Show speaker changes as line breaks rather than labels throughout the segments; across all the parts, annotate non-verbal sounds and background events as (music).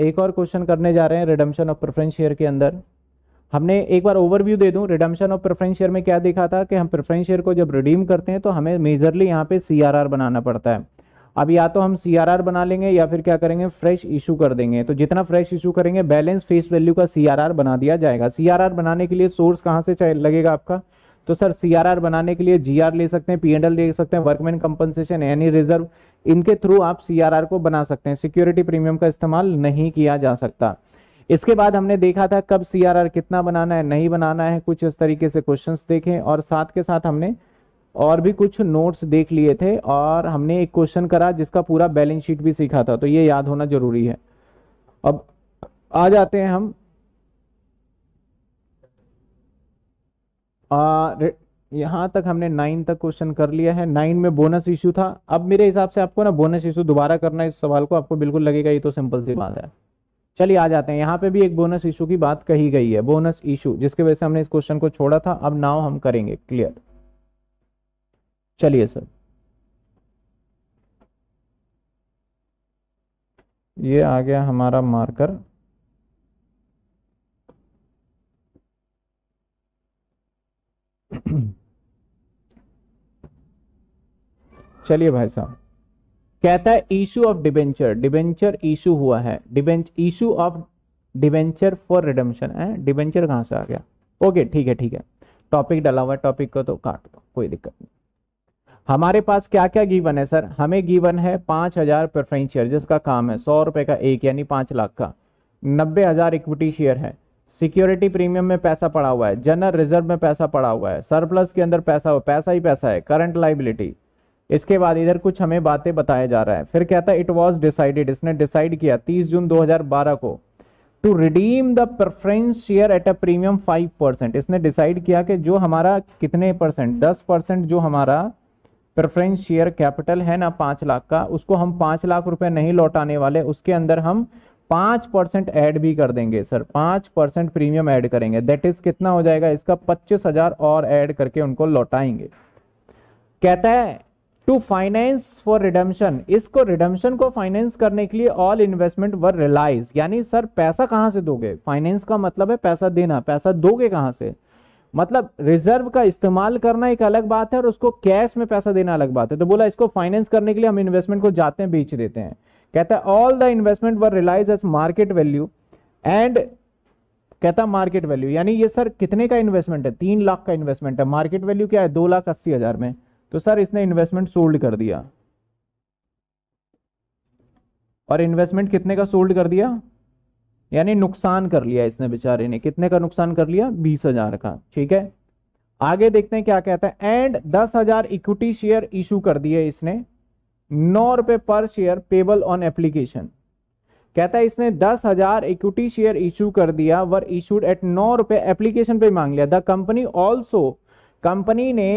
एक और क्वेश्चन करने जा रहे हैं रिडम्शन ऑफ प्रेफरेंस शेयर के अंदर हमने एक बार ओवरव्यू दे दूं रिडम्शन ऑफ प्रेफरेंस शेयर में क्या देखा था कि हम प्रेफरेंस शेयर को जब रिडीम करते हैं तो हमें मेजरली यहाँ पे सी बनाना पड़ता है अब या तो हम सी बना लेंगे या फिर क्या करेंगे फ्रेश इशू कर देंगे तो जितना फ्रेश इशू करेंगे बैलेंस फेस वैल्यू का सी बना दिया जाएगा सी बनाने के लिए सोर्स कहाँ से लगेगा आपका तो सर सीआरआर बनाने के लिए जीआर ले सकते हैं पीएनएल ले सकते हैं वर्कमैन कंपनसेशन एनी रिजर्व इनके थ्रू आप सीआरआर को बना सकते हैं सिक्योरिटी प्रीमियम का इस्तेमाल नहीं किया जा सकता इसके बाद हमने देखा था कब सीआरआर कितना बनाना है नहीं बनाना है कुछ इस तरीके से क्वेश्चन देखे और साथ के साथ हमने और भी कुछ नोट्स देख लिए थे और हमने एक क्वेश्चन करा जिसका पूरा बैलेंस शीट भी सीखा था तो ये याद होना जरूरी है अब आ जाते हैं हम यहाँ तक हमने नाइन तक क्वेश्चन कर लिया है नाइन में बोनस इश्यू था अब मेरे हिसाब से आपको ना बोनस इशू दोबारा करना इस सवाल को आपको बिल्कुल लगेगा ये तो सिंपल सी बात है चलिए आ जाते हैं यहाँ पे भी एक बोनस इशू की बात कही गई है बोनस इशू जिसके वजह से हमने इस क्वेश्चन को छोड़ा था अब नाव हम करेंगे क्लियर चलिए सर ये आ गया हमारा मार्कर (clears throat) चलिए भाई साहब कहता है issue of debenture debenture issue हुआ है debenture issue of debenture for redemption है डिबेंचर कहां से आ गया ओके ठीक है ठीक है टॉपिक डाला हुआ है टॉपिक को तो काट दो कोई दिक्कत नहीं हमारे पास क्या क्या गीवन है सर हमें गीवन है पांच हज़ार प्रेफरेंस शेयर जिसका काम है सौ रुपए का एक यानी पांच लाख का नब्बे हज़ार इक्विटी शेयर है सिक्योरिटी प्रीमियम में पैसा पड़ा हुआ है जनरल रिजर्व में पैसा पड़ा हुआ है सरप्लस के अंदर पैसा हुआ पैसा ही पैसा है करंट लाइबिलिटी इसके बाद इधर कुछ हमें बातें बताया जा रहा है फिर कहता है इट वॉज डिसाइडेड इसने डिसाइड किया 30 जून 2012 को to redeem the preference share at a premium 5 percent इसने डिसाइड किया कि जो हमारा कितने परसेंट 10 परसेंट जो हमारा प्रेफरेंस शेयर कैपिटल है ना पांच लाख का उसको हम पांच लाख रुपए नहीं लौटाने वाले उसके अंदर हम पांच परसेंट एड भी कर देंगे सर पांच परसेंट प्रीमियम ऐड करेंगे दैट इज कितना हो जाएगा इसका पच्चीस हजार और ऐड करके उनको लौटाएंगे कहता है टू फाइनेंस फॉर रिडम्शन इसको रिडम्शन को फाइनेंस करने के लिए ऑल इन्वेस्टमेंट वर रिलाइज यानी सर पैसा कहां से दोगे फाइनेंस का मतलब है पैसा देना पैसा दोगे कहां से मतलब रिजर्व का इस्तेमाल करना एक अलग बात है और उसको कैश में पैसा देना अलग बात है तो बोला इसको फाइनेंस करने के लिए हम इन्वेस्टमेंट को जाते हैं बेच देते हैं कहता है all the investment were realised as market value and कहता मार्केट वैल्यू यानी ये सर कितने का इन्वेस्टमेंट है तीन लाख का इन्वेस्टमेंट है मार्केट वैल्यू क्या है दो लाख अस्सी हजार में तो सर इसने इन्वेस्टमेंट सोल्ड कर दिया और इन्वेस्टमेंट कितने का सोल्ड कर दिया यानी नुकसान कर लिया इसने बेचारे ने कितने का नुकसान कर लिया बीस हजार का ठीक है आगे देखते हैं क्या कहता है एंड दस हजार इक्विटी शेयर इशू कर दिए इसने नौ रुपए पर शेयर पेबल ऑन एप्लीकेशन कहता है इसने दस हजार इक्विटी शेयर इशू कर दिया वर इशूड एट नौ रुपए एप्लीकेशन पे मांग लिया द कंपनी ऑल्सो कंपनी ने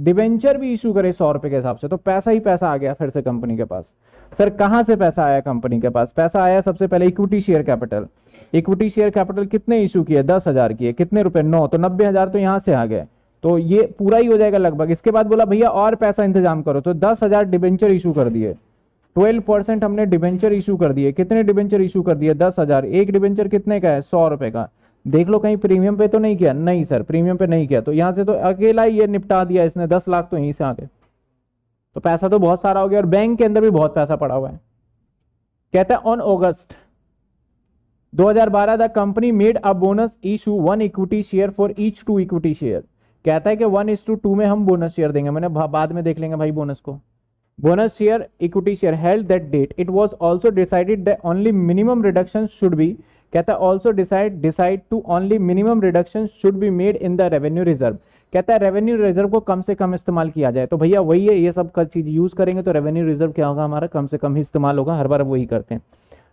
डिबेंचर भी इशू करे सौ रुपए के हिसाब से तो पैसा ही पैसा आ गया फिर से कंपनी के पास सर कहां से पैसा आया कंपनी के पास पैसा आया सबसे पहले equity share capital equity share capital कितने इशू किए दस हजार किए कितने रुपए नौ तो नब्बे हजार तो यहां से आ गए तो ये पूरा ही हो जाएगा लगभग इसके बाद बोला भैया और पैसा इंतजाम करो तो दस हजार डिबेंचर इशू कर दिए ट्वेल्व परसेंट हमने डिबेंचर इशू कर दिए कितने डिबेंचर इशू कर दिए दस हजार एक डिबेंचर कितने का है सौ रुपए का देख लो कहीं प्रीमियम पे तो नहीं किया नहीं सर प्रीमियम पे नहीं किया तो यहाँ से तो अकेला ही ये निपटा दिया इसने दस लाख तो यहीं से आगे तो पैसा तो बहुत सारा हो गया और बैंक के अंदर भी बहुत पैसा पड़ा हुआ है कहता है on August 2012 the company made a bonus issue one equity share for each two equity share कहता है कि वन इज टू टू में हम बोनस शेयर देंगे मैंने बाद में देख लेंगे भाई बोनस को bonus share equity share held that date it was also decided only minimum reduction should be कहता है also decide decide to only minimum reduction should be made in the revenue reserve कहता है revenue reserve को कम से कम इस्तेमाल किया जाए तो भैया वही है ये सब चीज यूज करेंगे तो रेवेन्यू रिजर्व क्या होगा हमारा कम से कम इस्तेमाल होगा हर बार वही करते हैं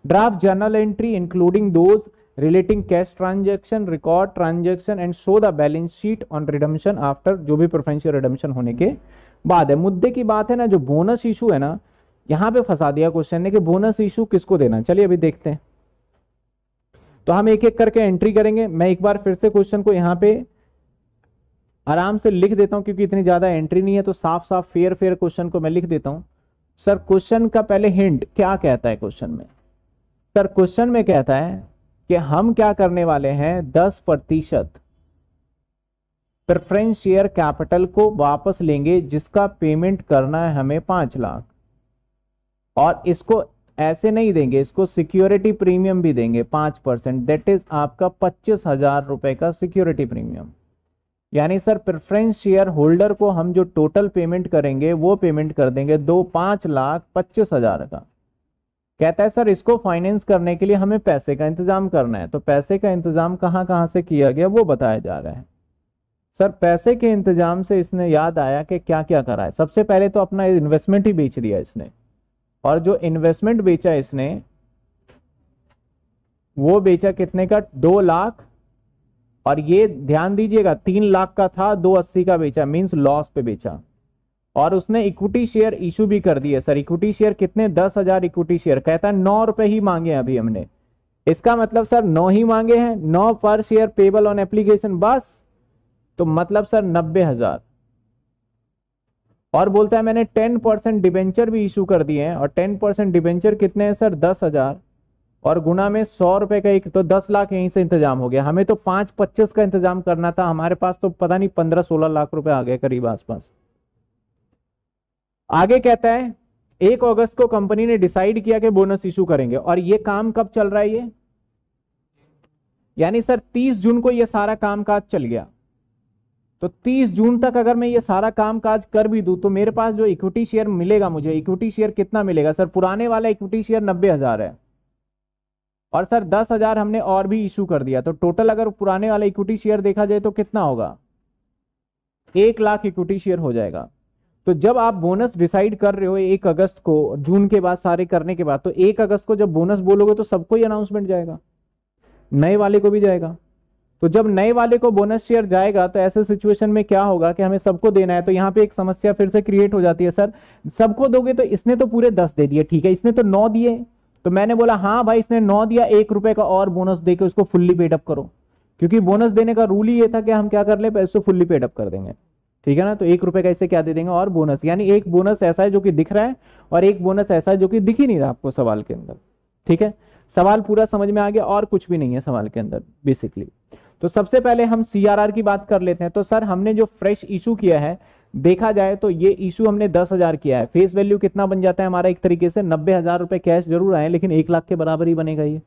draft journal entry including those relating cash transaction record transaction and show the balance sheet on redemption after जो भी प्रोफेंशियल रिडम्शन होने के बाद है मुद्दे की बात है ना जो बोनस इशू है ना यहाँ पे फंसा दिया क्वेश्चन ने कि बोनस इशू किसको देना चलिए अभी देखते हैं तो हम एक एक करके एंट्री करेंगे मैं एक बार फिर से क्वेश्चन को यहाँ पे आराम से लिख देता हूँ क्योंकि इतनी ज़्यादा एंट्री नहीं है तो साफ साफ फेयर फेयर क्वेश्चन को मैं लिख देता हूँ सर क्वेश्चन का पहले हिंट क्या कहता है क्वेश्चन में सर क्वेश्चन में कहता है कि हम क्या करने वाले हैं दस प्रतिशत प्रेफरेंस शेयर कैपिटल को वापस लेंगे जिसका पेमेंट करना है हमें पांच लाख और इसको ऐसे नहीं देंगे इसको सिक्योरिटी प्रीमियम भी देंगे पांच परसेंट दैट इज आपका पच्चीस हजार रुपए का सिक्योरिटी प्रीमियम यानी सर प्रेफरेंस शेयर होल्डर को हम जो टोटल पेमेंट करेंगे वो पेमेंट कर देंगे दो पांच लाख पच्चीस हजार का कहता है सर इसको फाइनेंस करने के लिए हमें पैसे का इंतजाम करना है तो पैसे का इंतजाम कहाँ कहां से किया गया वो बताया जा रहा है सर पैसे के इंतजाम से इसने याद आया कि क्या क्या करा है सबसे पहले तो अपना इन्वेस्टमेंट ही बेच दिया इसने और जो इन्वेस्टमेंट बेचा इसने वो बेचा कितने का दो लाख और ये ध्यान दीजिएगा तीन लाख का था दो अस्सी का बेचा मीन्स लॉस पे बेचा और उसने इक्विटी शेयर इशू भी कर दिए सर इक्विटी शेयर कितने दस हजार इक्विटी शेयर कहता है नौ रुपए ही मांगे अभी हमने इसका मतलब सर नौ ही मांगे हैं नौ पर शेयर पेबल ऑन एप्लीकेशन बस तो मतलब सर नब्बे हजार और बोलता है मैंने टेन परसेंट डिबेंचर भी इशू कर दिए हैं और टेन परसेंट डिबेंचर कितने हैं सर दस हजार और गुना में सौ रुपए का एक तो दस लाख यहीं से इंतजाम हो गया हमें तो पांच पच्चीस का इंतजाम करना था हमारे पास तो पता नहीं पंद्रह सोलह लाख रुपए आ गए करीब आसपास आगे कहता है एक अगस्त को कंपनी ने डिसाइड किया कि बोनस इशू करेंगे और ये काम कब चल रहा है ये यानी सर 30 जून को ये सारा काम काज चल गया तो 30 जून तक अगर मैं ये सारा काम काज कर भी दू तो मेरे पास जो इक्विटी शेयर मिलेगा मुझे इक्विटी शेयर कितना मिलेगा सर पुराने वाला इक्विटी शेयर नब्बे हजार है और सर दस हजार हमने और भी इशू कर दिया तो टोटल अगर पुराने वाला इक्विटी शेयर देखा जाए तो कितना होगा एक लाख इक्विटी शेयर हो जाएगा तो जब आप बोनस डिसाइड कर रहे हो एक अगस्त को जून के बाद सारे करने के बाद तो एक अगस्त को जब बोनस बोलोगे तो सबको ही अनाउंसमेंट जाएगा नए वाले को भी जाएगा तो जब नए वाले को बोनस शेयर जाएगा तो ऐसे सिचुएशन में क्या होगा कि हमें सबको देना है तो यहाँ पे एक समस्या फिर से क्रिएट हो जाती है सर सबको दोगे तो इसने तो पूरे दस दे दिए ठीक है इसने तो नौ दिए तो मैंने बोला हाँ भाई इसने नौ दिया एक रुपए का और बोनस देकर उसको फुल्ली पेडअप करो क्योंकि बोनस देने का रूल ही ये था कि हम क्या कर ले पैसे फुल्ली पेडअप कर देंगे ठीक है ना तो एक रुपए का इसे क्या दे देंगे और बोनस यानी एक बोनस ऐसा है जो कि दिख रहा है और एक बोनस ऐसा है जो कि दिख ही नहीं रहा आपको सवाल के अंदर ठीक है सवाल पूरा समझ में आ गया और कुछ भी नहीं है सवाल के अंदर बेसिकली तो सबसे पहले हम सी की बात कर लेते हैं तो सर हमने जो फ्रेश इशू किया है देखा जाए तो ये इशू हमने दस हजार किया है फेस वैल्यू कितना बन जाता है हमारा एक तरीके से नब्बे हजार रुपए कैश जरूर आए लेकिन एक लाख के बराबर ही बनेगा ये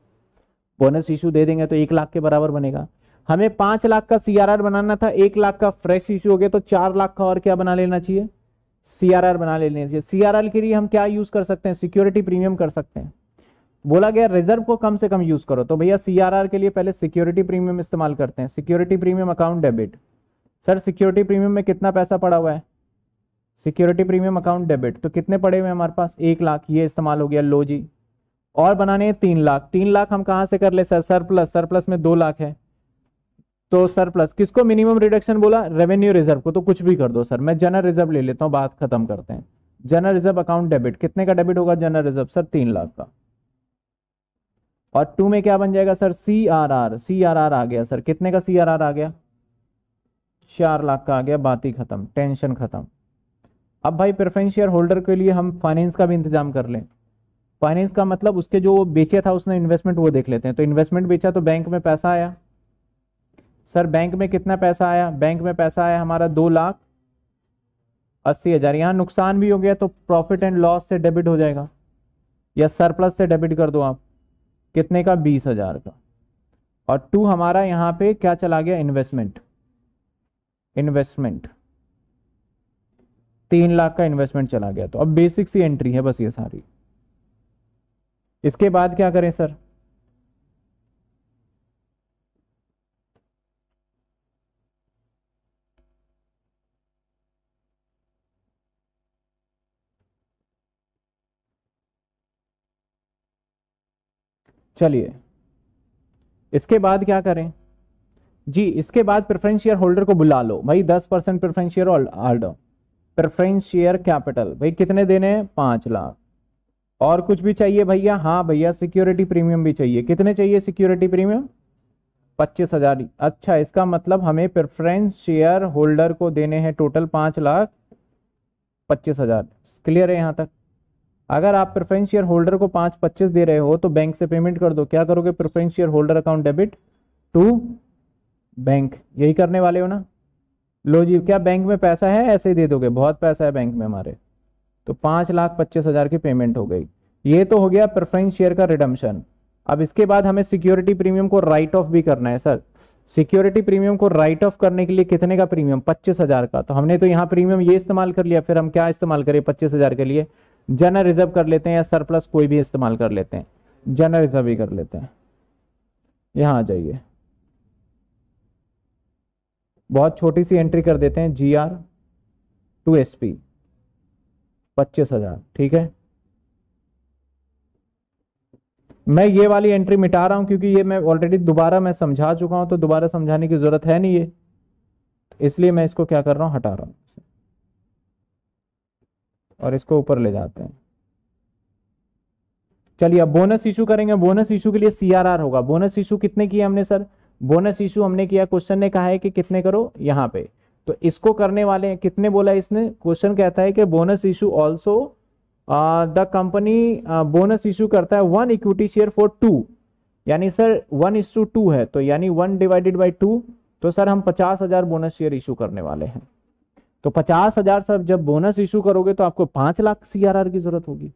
बोनस इशू दे देंगे तो एक लाख के बराबर बनेगा हमें पांच लाख का सीआरआर बनाना था एक लाख का फ्रेश इश्यू हो गया तो चार लाख का और क्या बना लेना चाहिए सीआरआर बना लेना चाहिए सीआरआर के लिए हम क्या यूज कर सकते हैं सिक्योरिटी प्रीमियम कर सकते हैं बोला गया रिजर्व को कम से कम यूज करो तो भैया सीआरआर के लिए पहले सिक्योरिटी प्रीमियम इस्तेमाल करते हैं security premium account debit sir security premium में कितना पैसा पड़ा हुआ है सिक्योरिटी प्रीमियम अकाउंट डेबिट तो कितने पड़े हुए हमारे पास एक लाख ये इस्तेमाल हो गया लो जी और बनाने हैं तीन लाख तीन लाख हम कहाँ से कर ले सर सरप्लस सरप्लस में दो लाख है तो सरप्लस किसको मिनिमम रिडक्शन बोला रेवेन्यू रिजर्व को तो कुछ भी कर दो सर मैं जनरल रिजर्व ले लेता हूँ बात खत्म करते हैं जनरल रिजर्व अकाउंट डेबिट कितने का डेबिट होगा जनरल रिजर्व सर तीन लाख का और टू में क्या बन जाएगा sir C R R C R R आ गया सर कितने का सी आर आर आ गया चार लाख का आ गया बात ही खत्म टेंशन खत्म अब भाई प्रेफरेंस शेयर होल्डर के लिए हम फाइनेंस का भी इंतजाम कर लें फाइनेंस का मतलब उसके जो बेचे था उसने इन्वेस्टमेंट वो देख लेते हैं तो इन्वेस्टमेंट बेचा तो बैंक में पैसा आया सर बैंक में कितना पैसा आया बैंक में पैसा आया हमारा दो लाख अस्सी हज़ार यहाँ नुकसान भी हो गया तो प्रॉफिट एंड लॉस से डेबिट हो जाएगा या सरप्लस से डेबिट कर दो आप कितने का बीस हज़ार का और टू हमारा यहाँ पे क्या चला गया इन्वेस्टमेंट इन्वेस्टमेंट तीन लाख का इन्वेस्टमेंट चला गया तो अब बेसिक सी एंट्री है बस ये सारी इसके बाद क्या करें सर चलिए इसके बाद क्या करें जी इसके बाद प्रेफरेंस शेयर होल्डर को बुला लो भाई दस percent preference share holder preference share capital भाई कितने देने हैं पांच लाख और कुछ भी चाहिए भैया हाँ भैया सिक्योरिटी प्रीमियम भी चाहिए कितने चाहिए सिक्योरिटी प्रीमियम पच्चीस हजार अच्छा इसका मतलब हमें प्रेफरेंस शेयर होल्डर को देने हैं टोटल पाँच लाख पच्चीस हजार क्लियर है यहाँ तक अगर आप प्रेफरेंस शेयर होल्डर को पांच पच्चीस दे रहे हो तो बैंक से पेमेंट कर दो क्या करोगे preference share holder account debit to bank यही करने वाले हो ना लो जी क्या बैंक में पैसा है ऐसे ही दे दोगे बहुत पैसा है बैंक में हमारे तो पांच लाख पच्चीस हज़ार की पेमेंट हो गई ये तो हो गया प्रेफरेंस शेयर का रिडम्शन अब इसके बाद हमें सिक्योरिटी प्रीमियम को राइट ऑफ भी करना है सर सिक्योरिटी प्रीमियम को राइट ऑफ करने के लिए कितने का प्रीमियम पच्चीस हज़ार का तो हमने तो यहाँ प्रीमियम ये इस्तेमाल कर लिया फिर हम क्या इस्तेमाल करें पच्चीस हज़ार के लिए जनरल रिजर्व कर लेते हैं या सरप्लस कोई भी इस्तेमाल कर लेते हैं जनरल रिजर्व ही कर लेते हैं यहां आ जाइए बहुत छोटी सी एंट्री कर देते हैं G R to S P पच्चीस हजार ठीक है मैं ये वाली एंट्री मिटा रहा हूं क्योंकि ये मैं ऑलरेडी दोबारा मैं समझा चुका हूं तो दोबारा समझाने की जरूरत है नहीं ये इसलिए मैं इसको क्या कर रहा हूं हटा रहा हूं और इसको ऊपर ले जाते हैं चलिए अब बोनस इशू करेंगे बोनस इशू के लिए सीआरआर होगा बोनस इशू कितने किए हमने सर बोनस इशू हमने किया क्वेश्चन ने कहा है कि कितने करो यहां पे तो इसको करने वाले हैं कितने बोला इसने क्वेश्चन कहता है कि bonus issue also the company bonus issue करता है one equity share for two यानी सर वन इशू टू है तो यानी वन डिवाइडेड बाई टू तो सर हम पचास हजार बोनस शेयर इशू करने वाले हैं तो पचास हजार सर जब बोनस इशू करोगे तो आपको पांच लाख सीआरआर की जरूरत होगी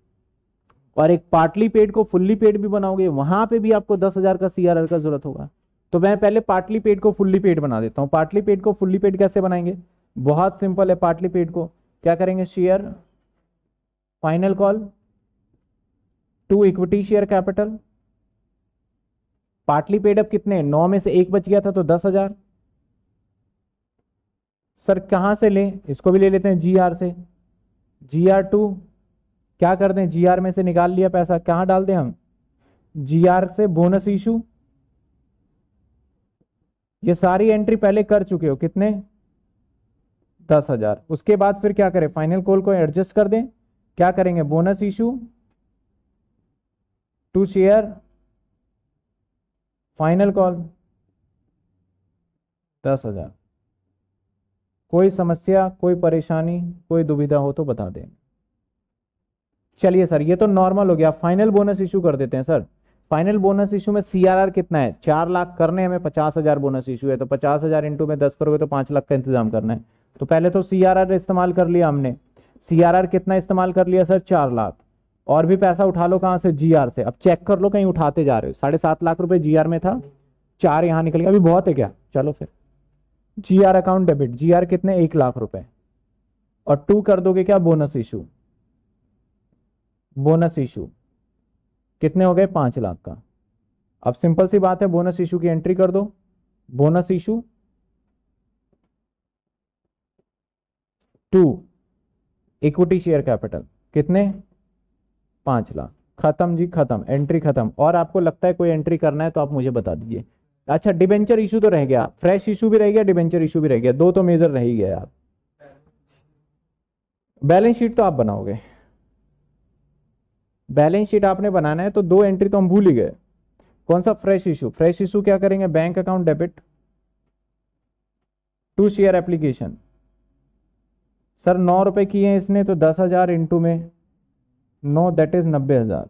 और एक पार्टली पेड को फुल्ली पेड भी बनाओगे वहां पे भी आपको दस हजार का सीआरआर का जरूरत होगा तो मैं पहले पार्टली पेड को फुल्ली पेड बना देता हूँ पार्टली पेड को फुल्ली पेड कैसे बनाएंगे बहुत सिंपल है पार्टली पेड को क्या करेंगे share final call to equity share capital partly paid अब कितने नौ में से एक बच गया था तो दस हजार सर कहाँ से लें इसको भी ले लेते हैं जी आर से जी आर टू क्या कर दें जी आर में से निकाल लिया पैसा कहाँ डाल दें हम जी आर से बोनस इशू ये सारी एंट्री पहले कर चुके हो कितने दस हजार उसके बाद फिर क्या करें फाइनल कॉल को एडजस्ट कर दें क्या करेंगे bonus issue to share final call दस हजार कोई समस्या कोई परेशानी कोई दुविधा हो तो बता दें चलिए सर ये तो नॉर्मल हो गया फाइनल बोनस इशू कर देते हैं सर फाइनल बोनस इशू में सीआरआर कितना है चार लाख करने हमें पचास हजार बोनस इशू है तो पचास हजार इंटू में दस करोगे तो पांच लाख का इंतजाम करना है तो पहले तो सीआरआर इस्तेमाल कर लिया हमने सीआरआर कितना इस्तेमाल कर लिया सर चार लाख और भी पैसा उठा लो कहां से जी से अब चेक कर लो कहीं उठाते जा रहे हो साढ़े सात लाख रुपए जी में था चार यहाँ निकल गया अभी बहुत है क्या चलो फिर G R account debit G R कितने एक लाख रुपए और टू कर दोगे क्या बोनस इशू बोनस इशू कितने हो गए पांच लाख का अब सिंपल सी बात है बोनस इशू की एंट्री कर दो bonus issue to equity share capital कितने पांच लाख खत्म जी खत्म एंट्री खत्म और आपको लगता है कोई एंट्री करना है तो आप मुझे बता दीजिए अच्छा डिबेंचर इशू तो रह गया फ्रेश इशू भी रह गया डिबेंचर इशू भी रह गया दो तो मेजर रह ही गया आप बैलेंस शीट तो आप बनाओगे बैलेंस शीट आपने बनाना है तो दो एंट्री तो हम भूल ही गए कौन सा फ्रेश इशू फ्रेश इशू क्या करेंगे bank account debit to share application sir नौ रुपए किए हैं इसने तो दस हजार इंटू में नो दैट इज नब्बे हजार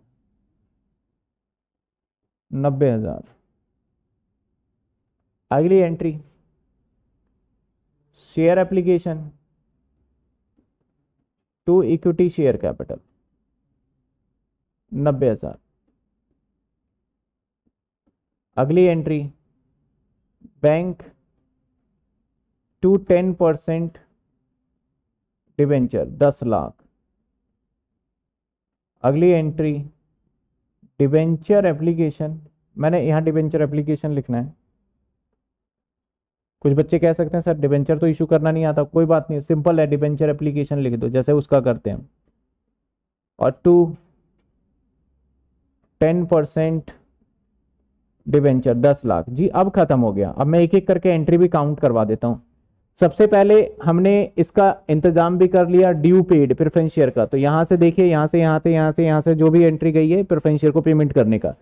नब्बे हजार अगली entry share application to equity share capital नब्बे हजार अगली entry bank to ten percent debenture दस लाख अगली एंट्री डिवेंचर एप्लीकेशन मैंने यहां डिवेंचर एप्लीकेशन लिखना है कुछ बच्चे कह सकते हैं सर डिवेंचर तो इशू करना नहीं आता कोई बात नहीं सिंपल है डिवेंचर एप्लीकेशन लिख दो जैसे उसका करते हैं और टू टेन परसेंट डिवेंचर दस लाख जी अब खत्म हो गया अब मैं एक एक करके एंट्री भी काउंट करवा देता हूं सबसे पहले हमने इसका इंतजाम भी कर लिया ड्यू पेड प्रिफ्रेंशियर का तो यहां से देखिए यहां से यहां से यहां से यहां से जो भी एंट्री गई है प्रिफ्रेंशियर को पेमेंट करने का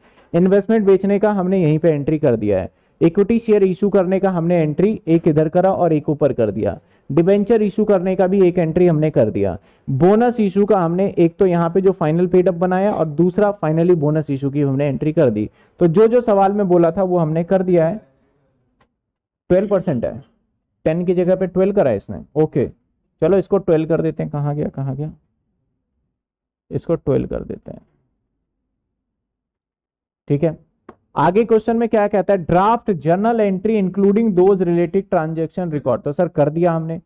इन्वेस्टमेंट बेचने का हमने यहीं पे एंट्री कर दिया है इक्विटी शेयर इशू करने का हमने एंट्री एक इधर करा और एक ऊपर कर दिया डिबेंचर इशू करने का भी एक एंट्री हमने कर दिया बोनस इशू का हमने एक तो यहाँ पे जो फाइनल पेडअप बनाया और दूसरा फाइनली बोनस इशू की हमने एंट्री कर दी तो जो जो सवाल में बोला था वो हमने कर दिया है ट्वेल्व परसेंट है टेन की जगह पे ट्वेल्व करा है इसने ओके चलो इसको ट्वेल्व कर देते हैं कहाँ गया कहाँ गया इसको ट्वेल्व कर देते हैं ठीक है आगे क्वेश्चन में क्या कहता है draft journal entry including those related transaction record तो सर कर दिया हमने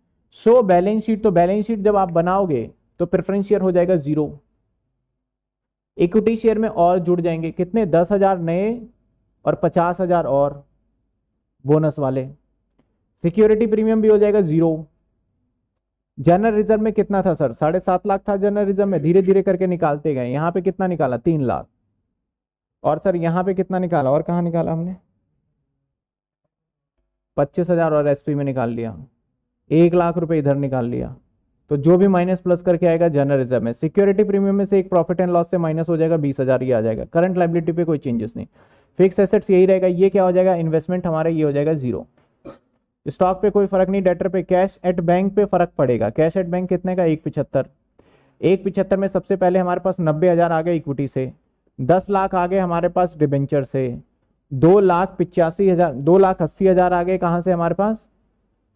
सो बैलेंस शीट तो बैलेंस शीट जब आप बनाओगे तो प्रेफरेंस शेयर हो जाएगा जीरो इक्विटी शेयर में और जुड़ जाएंगे कितने दस हजार नए और पचास हजार और बोनस वाले सिक्योरिटी प्रीमियम भी हो जाएगा जीरो जनरल रिजर्व में कितना था सर साढ़े सात लाख था जनरल रिजर्व में धीरे धीरे करके निकालते गए यहां पे कितना निकाला तीन लाख और सर यहाँ पे कितना निकाला और कहाँ निकाला हमने पच्चीस हजार और एसपी में निकाल लिया एक लाख रुपए इधर निकाल लिया तो जो भी माइनस प्लस करके आएगा जनरल रिजर्व में सिक्योरिटी प्रीमियम में से एक प्रॉफिट एंड लॉस से माइनस हो जाएगा बीस हजार ही आ जाएगा करंट लाइबिलिटी पे कोई चेंजेस नहीं फिक्स एसेट्स यही रहेगा ये क्या हो जाएगा इन्वेस्टमेंट हमारा ये हो जाएगा जीरो स्टॉक पे कोई फर्क नहीं डेटर पे कैश एट बैंक पे फर्क पड़ेगा कैश एट बैंक कितने का एक पिछहत्तर एक पिछहत्तर में सबसे पहले हमारे पास नब्बे हजार आ गए इक्विटी से दस लाख आगे हमारे पास डिबेंचर से दो लाख पिचासी हजार दो लाख अस्सी हजार आगे कहाँ से हमारे पास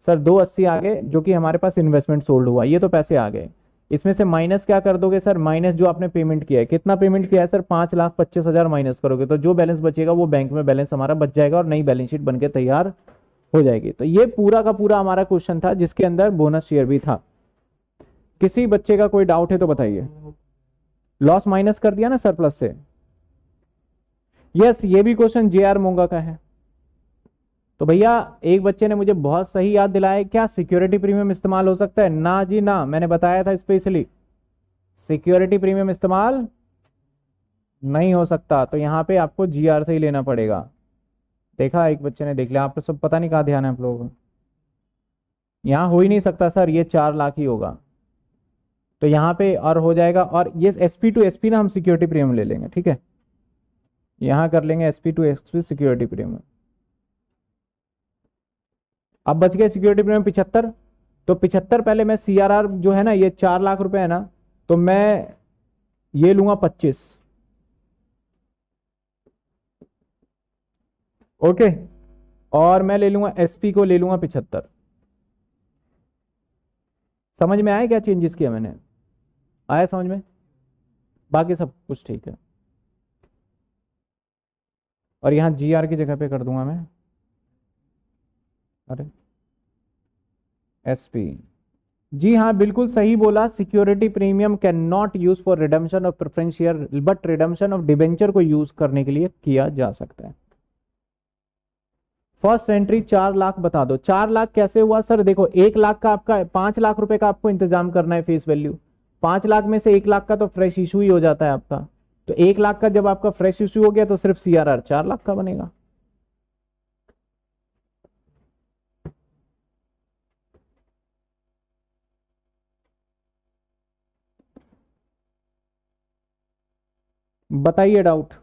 सर दो अस्सी आगे जो कि हमारे पास इन्वेस्टमेंट सोल्ड हुआ ये तो पैसे आ गए इसमें से माइनस क्या कर दोगे सर माइनस जो आपने पेमेंट किया है कितना पेमेंट किया है सर पांच लाख पच्चीस हजार माइनस करोगे तो जो बैलेंस बचेगा वो बैंक में बैलेंस हमारा बच जाएगा और नई बैलेंस शीट बनकर तैयार हो जाएगी तो ये पूरा का पूरा हमारा क्वेश्चन था जिसके अंदर बोनस शेयर भी था किसी बच्चे का कोई डाउट है तो बताइए लॉस माइनस कर दिया ना सरप्लस से यस ये भी क्वेश्चन जे आर मोंगा का है तो भैया एक बच्चे ने मुझे बहुत सही याद दिलाया क्या सिक्योरिटी प्रीमियम इस्तेमाल हो सकता है ना जी ना मैंने बताया था स्पेशली सिक्योरिटी प्रीमियम इस्तेमाल नहीं हो सकता तो यहां पे आपको जीआर से ही लेना पड़ेगा देखा एक बच्चे ने देख लिया आपको तो सब पता नहीं कहा ध्यान है आप लोगों यहां हो ही नहीं सकता सर ये चार लाख ही होगा तो यहां पे और हो जाएगा और ये S P to S P ना हम सिक्योरिटी प्रीमियम ले लेंगे ठीक है यहाँ कर लेंगे S P to X P security premium अब बच गए सिक्योरिटी प्रीमियम पिछहत्तर तो पिछहत्तर पहले मैं सी आर आर जो है ना ये चार लाख रुपए है ना तो मैं ये लूंगा पच्चीस ओके और मैं ले लूंगा एसपी को ले लूंगा पिछहत्तर समझ में आया क्या चेंजेस किया मैंने आया समझ में बाकी सब कुछ ठीक है और यहाँ जी की जगह पे कर दूंगा मैं अरे एस जी हाँ बिल्कुल सही बोला security premium can not use for redemption of preference but redemption of debenture को यूज करने के लिए किया जा सकता है फर्स्ट एंट्री चार लाख बता दो चार लाख कैसे हुआ सर देखो एक लाख का आपका पांच लाख रुपए का आपको इंतजाम करना है फेस वैल्यू पांच लाख में से एक लाख का तो फ्रेश इशू ही हो जाता है आपका तो एक लाख का जब आपका फ्रेश इश्यू हो गया तो सिर्फ सीआरआर चार लाख का बनेगा बताइए डाउट